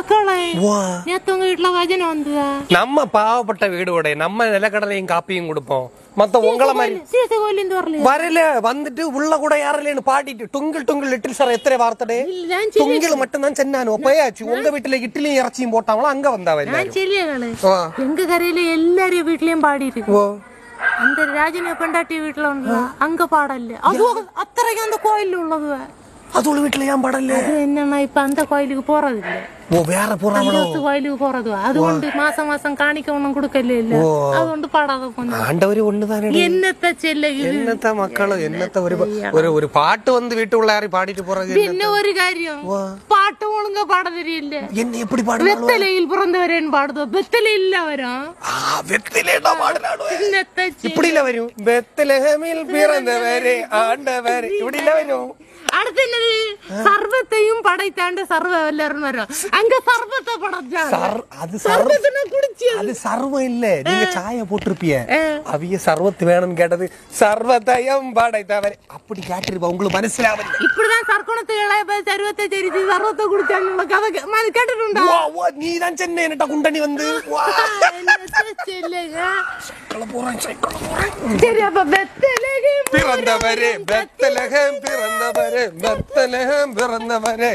മക്കളെ ഞാൻ വീട്ടിലെ വചനം എന്തുവാ നമ്മ പാവപ്പെട്ട വീടോടെ നമ്മ നിലക്കടലയും കാപ്പിയും കൊടുപ്പോ മൊത്ത ഉങ്ങളെ വരല് വന്നിട്ട് ഉള്ള കൂടെ യാറിലാണ് പാടിട്ട് ടുങ്കിൾ ടുങ്കിൾ ലിറ്റിൽ സാർ എത്ര വാർത്തടേ ടുങ്കിൾ മറ്റും ഞാൻ ചെന്നാനോ പയാച്ചു ഉങ്ക വീട്ടിലെ ഇഡ്ഡലിയും ഇറച്ചിയും പോട്ടാ അവളെ അങ്ക വന്നാവല്ലേ എങ്ക കരയിലെ എല്ലാരെയും വീട്ടിലെയും പാടിയിരിക്കും அந்த ராஜினி பெண்டாட்டி வீட்டுல அங்க பாடல்ல அது அத்தரைக்கும் அந்த கோயில் உள்ளது അതുള്ള വീട്ടിൽ ഞാൻ പാടല്ലേ ഇപ്പൊ അന്ത കോയിലുക്ക് ഓ വേറെ അതുകൊണ്ട് മാസം മാസം കാണിക്കണം കൊടുക്കല്ലേ ഇല്ല അതുകൊണ്ട് പാടാതെ എന്നത്തെ എന്നത്തെ മക്കള് എന്നത്തെ ഒരു ഒരു പാട്ട് വന്ന് വീട്ടുപിള്ളേറി പാടിട്ട് പോറത് പിന്നെ ഒരു കാര്യം പാട്ട് ഒഴുങ്ക പാടതരില്ല എന്നെ എപ്പടി പാടും വെത്തലയിൽ പിറന്നവരേൻ പാടുതോ വെത്തലയില്ല വരാ വെത്തലയുടെ പാടലാണോ വരും പിറന്നവരെ ഇവിടെ ഇല്ല വരും அடுத்து என்னது சர்வத்தையும் படைத்தாண்ட சர்வ எல்லாரும் வரும் அங்க சர்வத்தை படைச்சாங்க அது சர்வம் இல்ல நீங்க சாய போட்டிருப்பிய அவிய சர்வத்து வேணும்னு கேட்டது சர்வத்தையும் படைத்தவர் அப்படி கேட்டிருப்பா உங்களுக்கு மனசிலாவது இப்படிதான் சர்க்குணத்தை சர்வத்தை தெரிஞ்சு சர்வத்தை குடிச்சாங்க கதை கேட்டுருந்தா நீ தான் சென்னை குண்டனி வந்து சரி அப்ப പിറന്നവരെ ബത്തലഹം പിറന്നവരെ ബത്തലഹം പിറന്നവരെ